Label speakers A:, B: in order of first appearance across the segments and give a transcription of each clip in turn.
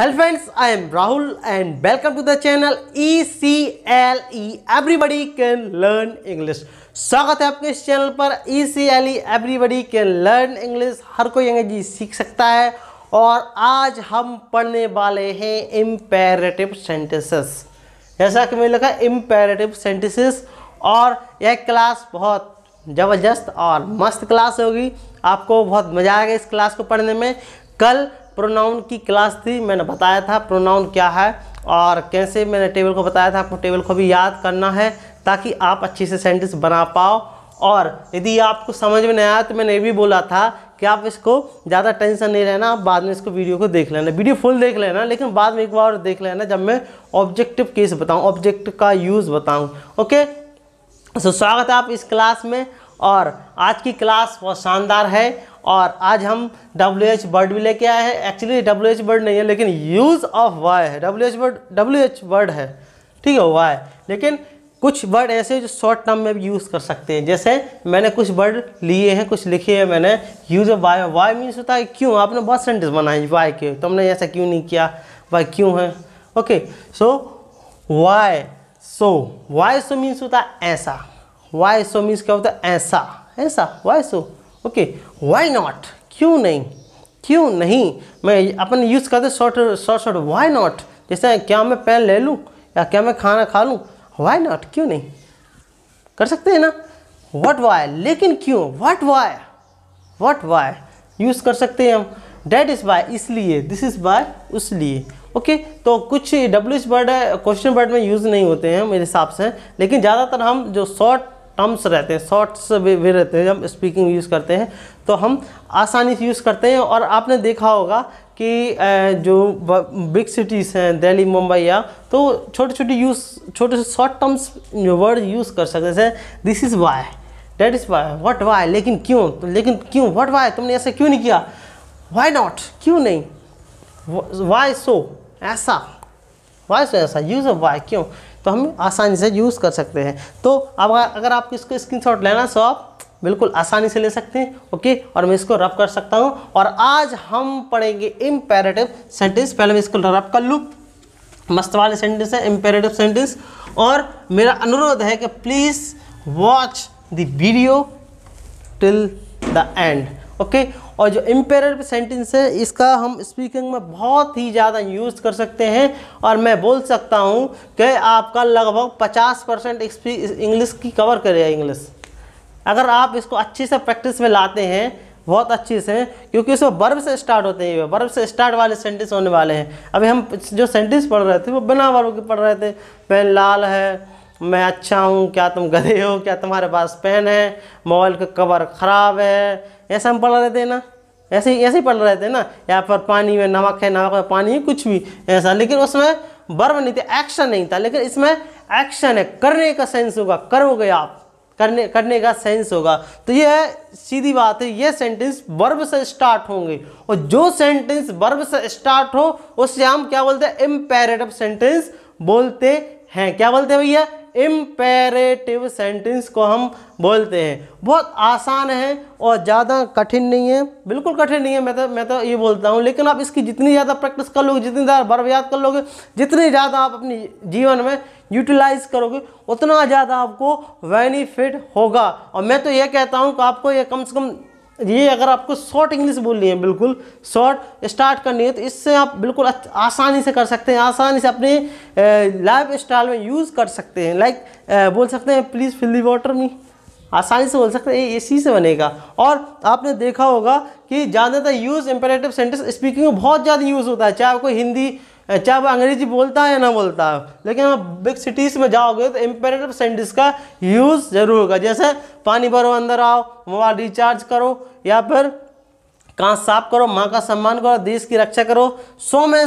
A: hello friends I am Rahul and welcome to the channel E C L E everybody can learn English स्वागत है आपके इस channel पर E C L E everybody can learn English हर कोई अंग्रेजी सीख सकता है और आज हम पढ़ने वाले हैं इम्पेरेटिव सेंटेंसेस जैसा कि मैंने लिखा इम्पेरेटिव सेंटेंसेस और यह क्लास बहुत ज़बरदस्त और मस्त क्लास होगी आपको बहुत मज़ा आएगा इस क्लास को पढ़ने में कल प्रोनाउन की क्लास थी मैंने बताया था प्रोनाउन क्या है और कैसे मैंने टेबल को बताया था आपको टेबल को भी याद करना है ताकि आप अच्छे से सेंटेंस बना पाओ और यदि आपको समझ में नहीं आया तो मैंने ये भी बोला था कि आप इसको ज़्यादा टेंशन नहीं रहना आप बाद में इसको वीडियो को देख लेना वीडियो फुल देख लेना लेकिन बाद में एक बार देख लेना जब मैं ऑब्जेक्टिव केस बताऊँ ऑब्जेक्ट का यूज़ बताऊँ ओके सो स्वागत है आप इस क्लास में और आज की क्लास बहुत शानदार है और आज हम डब्ल्यू एच वर्ड भी लेके आए हैं एक्चुअली डब्ल्यू एच वर्ड नहीं है लेकिन यूज़ ऑफ वाई है W H word W H word है ठीक है वाई लेकिन कुछ वर्ड ऐसे जो शॉर्ट टर्म में भी यूज़ कर सकते हैं जैसे मैंने कुछ वर्ड लिए हैं कुछ लिखे हैं मैंने use of why why means होता है क्यों आपने बहुत सेंटेंस बनाए वाई के तुमने तो ऐसा क्यों नहीं किया वाई क्यों है okay so why so why so means होता है ऐसा वाई सो मीन्स क्या होता है ऐसा ऐसा why so okay why not क्यों नहीं क्यों नहीं मैं अपन यूज़ करते short short short why not जैसे क्या मैं पेन ले लूँ या क्या मैं खाना खा लूँ वाई नॉट क्यों नहीं कर सकते हैं ना वट वाई लेकिन क्यों what why what why use कर सकते हैं हम डेट इज़ बाय इसलिए दिस इज़ बाय उस लिए ओके तो कुछ W H word question word में यूज़ नहीं होते हैं मेरे हिसाब से लेकिन ज़्यादातर हम जो शॉर्ट टर्म्स रहते हैं शॉर्ट्स भी रहते हैं जब स्पीकिंग यूज़ करते हैं तो हम आसानी से यूज़ करते हैं और आपने देखा होगा कि जो बिग सिटीज़ हैं दिल्ली मुंबई या तो छोटे छोटे यूज़ छोटे से शॉर्ट टर्म्स वर्ड यूज़ कर सकते हैं this is why that is why what why लेकिन क्यों तो लेकिन क्यों वट वाई तुमने ऐसा क्यों नहीं किया वाई नॉट क्यों नहीं वाई सो ऐसा वाई सो ऐसा यूज़ वाई क्यों तो हम आसानी से यूज़ कर सकते हैं तो अब अगर आपको इसको शॉट लेना सो आप बिल्कुल आसानी से ले सकते हैं ओके और मैं इसको रब कर सकता हूँ और आज हम पढ़ेंगे इम्पेरेटिव सेंटेंस पहले मैं इसको रब कर लूँ मस्त वाले सेंटेंस है इम्पेरेटिव सेंटेंस और मेरा अनुरोध है कि please watch the video till the end okay और जो इम्पेर सेंटेंस है इसका हम स्पीकिंग में बहुत ही ज़्यादा यूज़ कर सकते हैं और मैं बोल सकता हूँ कि आपका लगभग पचास परसेंट इंग्लिश की कवर करेगा इंग्लिश अगर आप इसको अच्छे से प्रैक्टिस में लाते हैं बहुत अच्छे से क्योंकि इसमें बर्ब से स्टार्ट होते हैं बर्ब से स्टार्ट वाले सेंटेंस होने वाले हैं अभी हम जो सेंटेंस पढ़ रहे थे वो बिना बर्ब के पढ़ रहे थे पेन लाल है मैं अच्छा हूँ क्या तुम गधे हो क्या तुम्हारे पास पेन है मोबाइल का कवर ख़राब है ऐसा हम पढ़ रहे थे ना ऐसे ही ऐसे ही पढ़ रहे थे ना या पर पानी में नमक है नमक में पानी है कुछ भी ऐसा लेकिन उसमें बर्व नहीं थे एक्शन नहीं था लेकिन इसमें एक्शन है करने का सेंस होगा करोगे आप करने करने का सेंस होगा तो यह सीधी बात है ये सेंटेंस वर्ब से स्टार्ट होंगे और जो सेंटेंस वर्ब से स्टार्ट हो उससे हम क्या बोलते हैं इम्पेरेटिव सेंटेंस बोलते हैं क्या बोलते हैं भैया इम्पेरेटिव सेंटेंस को हम बोलते हैं बहुत आसान है और ज़्यादा कठिन नहीं है बिल्कुल कठिन नहीं है मैं तो मैं तो ये बोलता हूँ लेकिन आप इसकी जितनी ज़्यादा प्रैक्टिस कर लोगे जितनी ज़्यादा बर्ब याद कर लोगे जितनी ज़्यादा आप अपनी जीवन में यूटिलाइज करोगे उतना ज़्यादा आपको बेनिफिट होगा और मैं तो ये कहता हूँ कि आपको ये कम से कम ये अगर आपको शॉर्ट इंग्लिश बोलनी है बिल्कुल शॉर्ट स्टार्ट करनी है तो इससे आप बिल्कुल आसानी से कर सकते हैं आसानी से अपने लाइफ स्टाइल में यूज़ कर सकते हैं लाइक बोल सकते हैं please fill the water me आसानी से बोल सकते हैं इसी से बनेगा और आपने देखा होगा कि ज़्यादातर यूज़ इम्पेरेटिव सेंटेंस स्पीकिंग में बहुत ज़्यादा यूज़ होता है चाहे आपको हिंदी चाहे अच्छा, वो अंग्रेजी बोलता है या ना बोलता है लेकिन आप बिग सिटीज़ में जाओगे तो इम्पेरेटिव सेंटेंस का यूज़ ज़रूर होगा जैसे पानी भरो अंदर आओ मोबाइल रिचार्ज करो या फिर कहाँ साफ करो माँ का सम्मान करो देश की रक्षा करो सौ में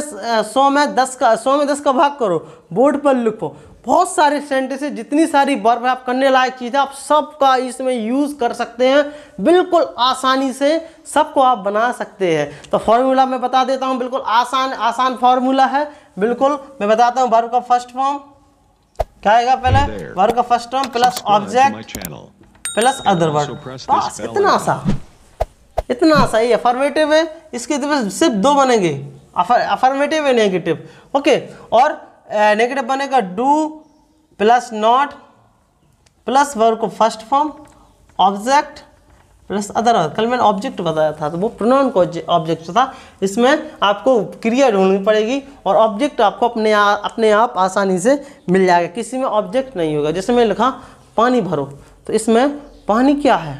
A: सौ में दस का सौ में दस का भाग करो बोर्ड पर लिखो बहुत सारे सेंटेंस जितनी सारी वर्ब आप करने लायक चीज़ है आप सबका इसमें यूज़ कर सकते हैं बिल्कुल आसानी से सबको आप बना सकते हैं तो फार्मूला मैं बता देता हूँ बिल्कुल आसान आसान फार्मूला है बिल्कुल मैं बताता हूँ वर्ब का फर्स्ट फॉर्म क्या आएगा पहले वर्ब का first form plus object plus other word बस इतना सा इतना सही अफर्मेटिव है इसके तो सिर्फ दो बनेंगे अफर्मेटिव है नेगेटिव ओके और नेगेटिव बनेगा do plus not plus verb को first form object plus other कल मैंने ऑब्जेक्ट बताया था तो वो प्रोनाउन को ऑब्जेक्ट था इसमें आपको क्रिया ढूंढनी पड़ेगी और ऑब्जेक्ट आपको अपने आ, अपने आप आसानी से मिल जाएगा किसी में ऑब्जेक्ट नहीं होगा जैसे मैंने लिखा पानी भरो तो इसमें पानी क्या है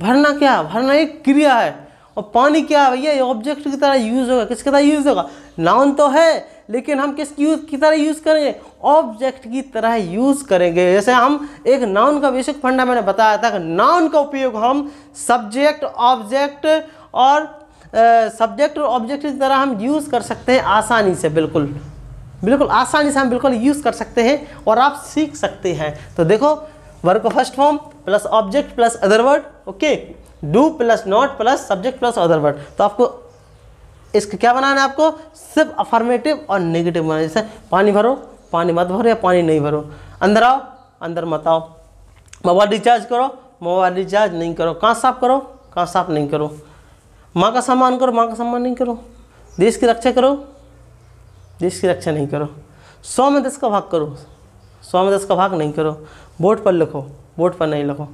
A: भरना क्या है भरना एक क्रिया है और पानी क्या है भैया ये ऑब्जेक्ट की तरह यूज़ होगा किसकी तरह यूज़ होगा नाउन तो है लेकिन हम किस यूज की तरह यूज़ करेंगे ऑब्जेक्ट की तरह यूज़ करेंगे जैसे हम एक नाउन का बेसिक फंडा मैंने बताया था कि नाउन का उपयोग हम सब्जेक्ट ऑब्जेक्ट और सब्जेक्ट और ऑब्जेक्ट की तरह हम यूज़ कर सकते हैं आसानी से बिल्कुल बिल्कुल आसानी से हम बिल्कुल यूज़ कर सकते हैं और आप सीख सकते हैं तो देखो verb first form plus object plus other word okay do plus not plus subject plus other word तो आपको इसका क्या बनाना है आपको सिर्फ अफर्मेटिव और नेगेटिव बनाना जैसे पानी भरो पानी मत भरो या पानी नहीं भरो अंदर आओ अंदर मत आओ मोबाइल रिचार्ज करो मोबाइल रिचार्ज नहीं करो कहाँ साफ करो कहाँ साफ नहीं करो माँ का सम्मान करो माँ का सम्मान नहीं करो देश की रक्षा करो देश की रक्षा नहीं करो सौ में दस का भाग करो सौ में दस का भाग नहीं करो बोर्ड पर लिखो बोर्ड पर नहीं लिखो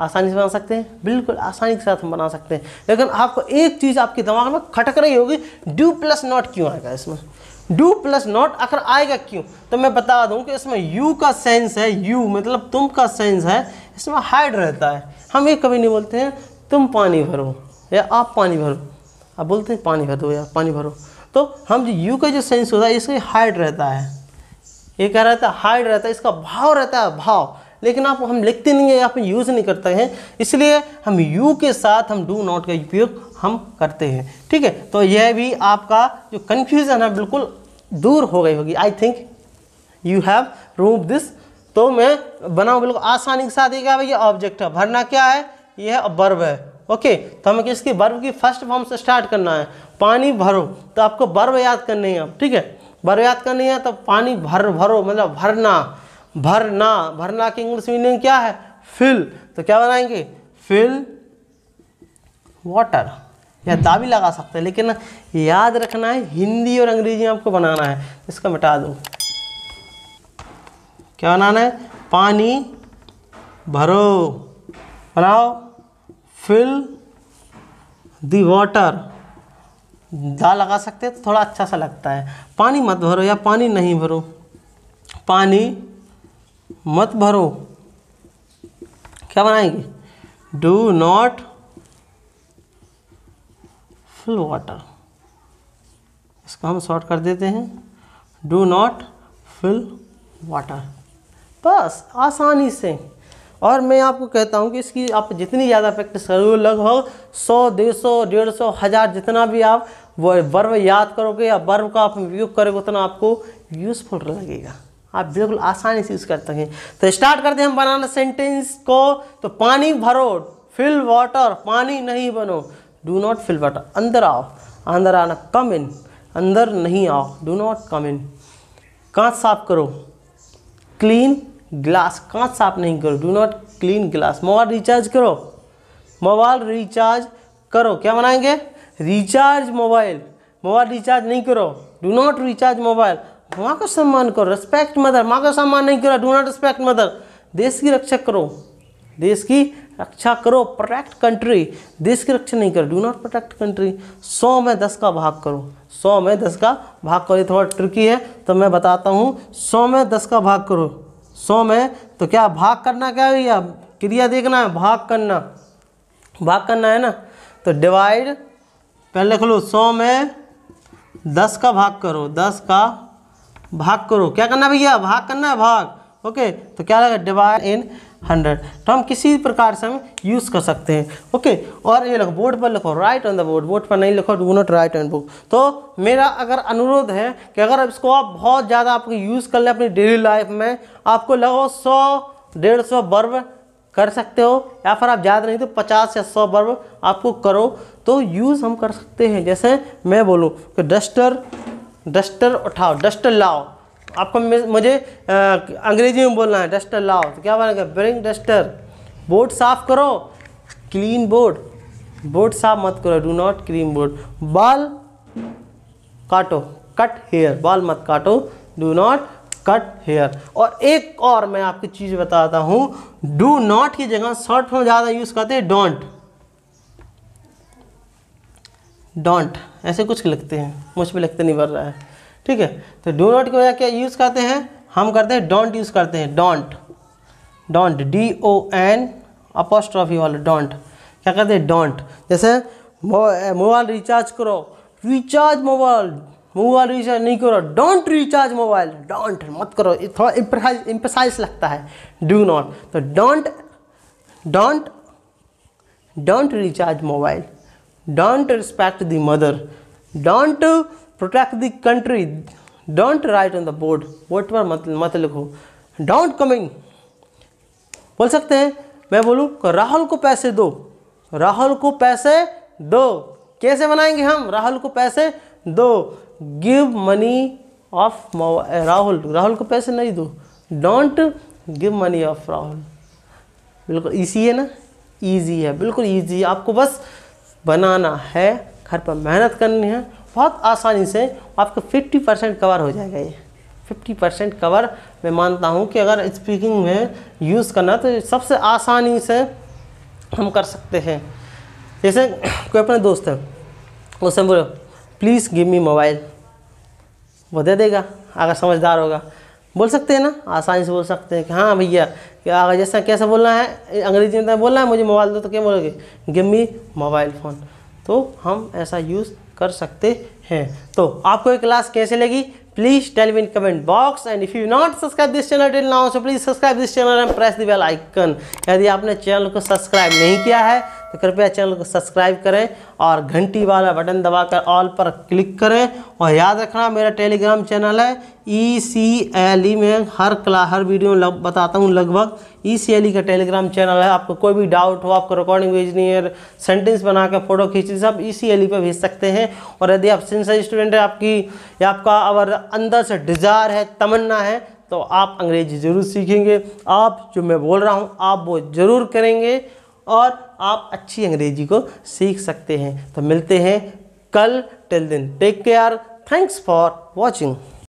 A: आसानी से बना सकते हैं बिल्कुल आसानी के साथ हम बना सकते हैं लेकिन आपको एक चीज़ आपके दिमाग में खटक रही होगी डू प्लस नॉट क्यों आएगा इसमें डू प्लस नॉट आखिर आएगा क्यों तो मैं बता दूं कि इसमें यू का सेंस है यू मतलब तुम का सेंस है इसमें हाइड रहता है हम ये कभी नहीं बोलते हैं तुम पानी भरो या आप पानी भरो आप बोलते हैं पानी भर दो या पानी भरो तो हम जो यू का जो सेंस होता है इसमें हाइड रहता है ये क्या रहता है हाइड रहता है इसका भाव रहता है भाव लेकिन आप हम लिखते नहीं हैं या फिर यूज़ नहीं करते हैं इसलिए हम यू के साथ हम डू नॉट का उपयोग हम करते हैं ठीक है तो यह भी आपका जो कन्फ्यूज़न है बिल्कुल दूर हो गई होगी I think you have rove this तो मैं बनाऊँ बिल्कुल आसानी के साथ ये क्या भैया ऑब्जेक्ट है भरना क्या है यह बर्व है ओके तो हमें किसकी बर्ब की फर्स्ट फॉर्म से स्टार्ट करना है पानी भरो तो आपको बर्व याद करनी है आप ठीक है बर्व याद करनी है तो पानी भर भरो मतलब भरना भरना भरना की इंग्लिश मीनिंग क्या है फिल तो क्या बनाएंगे फिल वाटर या दाबी लगा सकते हैं लेकिन याद रखना है हिंदी और अंग्रेजी में आपको बनाना है इसका मिटा दो क्या बनाना है पानी भरो बनाओ फिल दी वाटर दा लगा सकते हैं तो थोड़ा अच्छा सा लगता है पानी मत भरो या पानी नहीं भरो पानी मत भरो क्या बनाएंगे डू नॉट फुल वाटर इसको हम शॉर्ट कर देते हैं डू नॉट फिल वाटर बस आसानी से और मैं आपको कहता हूँ कि इसकी आप जितनी ज़्यादा प्रैक्टिस करोगे लगभग सौ डेढ़ सौ डेढ़ सौ हज़ार जितना भी आप वो वर्व याद करोगे या वर्व का आप उपयोग करोगे उतना आपको यूज़फुल लगेगा आप बिल्कुल आसानी से यूज़ कर सकें तो स्टार्ट करते हैं हम बनाना सेंटेंस को तो पानी भरो फिल वाटर पानी नहीं बनो डू नॉट फिल वाटर अंदर आओ अंदर आना कम इन अंदर नहीं आओ डू नॉट कम इन कांच साफ करो क्लीन ग्लास कांच साफ नहीं करो do not clean glass mobile recharge करो मोबाइल रिचार्ज करो क्या बनाएंगे रिचार्ज मोबाइल मोबाइल रिचार्ज नहीं करो डू नॉट रिचार्ज मोबाइल माँ का सम्मान करो रिस्पेक्ट मदर माँ का सम्मान नहीं करो डू नॉट रिस्पेक्ट मदर देश की रक्षा करो देश की रक्षा करो प्रोटेक्ट कंट्री देश की रक्षा नहीं करो डू नॉट प्रोटेक्ट कंट्री सौ में दस का भाग करो सौ में दस का भाग करो ये थोड़ा ट्रिकी है तो मैं बताता हूँ सौ में दस का भाग करो सौ में तो क्या भाग करना क्या भैया क्रिया देखना है भाग करना भाग करना है ना तो डिवाइड पहले लिख लो सौ में दस का भाग करो दस का भाग करो क्या करना है भैया भाग करना है भाग ओके तो क्या रहेगा डिवाइड इन हंड्रेड तो हम किसी प्रकार से हम यूज़ कर सकते हैं ओके और ये लिखो बोर्ड पर लिखो write on the board board पर नहीं लिखो do not write on book तो मेरा अगर अनुरोध है कि अगर इसको आप बहुत ज़्यादा आपको यूज़ कर लें अपनी डेली लाइफ में आपको लगभग सौ डेढ़ सौ बर्ब कर सकते हो या फिर आप ज़्यादा नहीं तो पचास या सौ बर्ब आपको करो तो यूज़ हम कर सकते हैं जैसे मैं बोलूँ कि डस्टर डस्टर उठाओ डस्टर लाओ आपको मुझे आ, अंग्रेजी में बोलना है डस्टर लाओ तो क्या बोलेंगे ब्रिंग डस्टर बोर्ड साफ करो क्लीन बोर्ड बोर्ड साफ मत करो डू नॉट क्लीन बोर्ड बाल काटो कट हेयर बाल मत काटो डू नॉट कट हेयर और एक और मैं आपकी चीज़ बताता हूँ डू नॉट की जगह शॉर्ट फॉर्म ज़्यादा यूज़ करते हैं डोंट डोंट ऐसे कुछ लगते हैं मुझ पर लगते नहीं बढ़ रहा है ठीक है तो डो नॉट की वजह क्या यूज़ करते हैं हम करते हैं डोंट यूज़ करते हैं don't don't D O N apostrophe वाले डोंट क्या करते हैं डोंट जैसे मोबाइल रिचार्ज करो रिचार्ज मोबाइल मोबाइल रिचार्ज नहीं करो डोंट रिचार्ज मोबाइल डोंट मत करो थोड़ा इम्प्रेसाइज लगता है डू नॉट तो don't don't don't recharge mobile respect the mother don't protect the country don't write on the board vote पर मत मत लिखो डोंट कमिंग बोल सकते हैं मैं बोलूँ राहुल को पैसे दो राहुल को पैसे दो कैसे बनाएंगे हम राहुल को पैसे दो give money of Rahul Rahul को पैसे नहीं दो don't give money of Rahul बिल्कुल ईजी है ना ईजी है बिल्कुल ईजी आपको बस बनाना है घर पर मेहनत करनी है बहुत आसानी से आपका 50 परसेंट कवर हो जाएगा ये 50 परसेंट कवर मैं मानता हूँ कि अगर स्पीकिंग में यूज़ करना तो सबसे आसानी से हम कर सकते हैं जैसे कोई अपने दोस्त है उससे बोलो प्लीज़ गिव मी मोबाइल वो दे देगा अगर समझदार होगा बोल सकते हैं ना आसानी से बोल सकते हैं कि हाँ भैया कि अगर जैसा कैसे बोलना है अंग्रेजी में तो बोलना है मुझे मोबाइल दो तो क्या बोलोगे गेमी मोबाइल फ़ोन तो हम ऐसा यूज़ कर सकते हैं तो आपको ये क्लास कैसे लगी please tell me in comment box and if you not subscribe this channel tell now so please subscribe this channel and press the bell icon यदि आपने चैनल को सब्सक्राइब नहीं किया है तो कृपया चैनल को सब्सक्राइब करें और घंटी वाला बटन दबाकर ऑल पर क्लिक करें और याद रखना मेरा टेलीग्राम चैनल है ई सी एल ई में हर क्ला हर वीडियो लग, बताता हूँ लगभग ई सी एल ई का टेलीग्राम चैनल है आपको कोई भी डाउट हो आपको रिकॉर्डिंग भेजनी है सेंटेंस बना के फ़ोटो खींचनी सब ई सी एल ई पर भेज सकते हैं और यदि आप सिंसर स्टूडेंट है आपकी या आपका अगर अंदर से डिज़ायर है तमन्ना है तो आप अंग्रेजी ज़रूर सीखेंगे आप जो मैं बोल रहा हूँ आप वो ज़रूर करेंगे और आप अच्छी अंग्रेजी को सीख सकते हैं तो मिलते हैं कल till then take care thanks for watching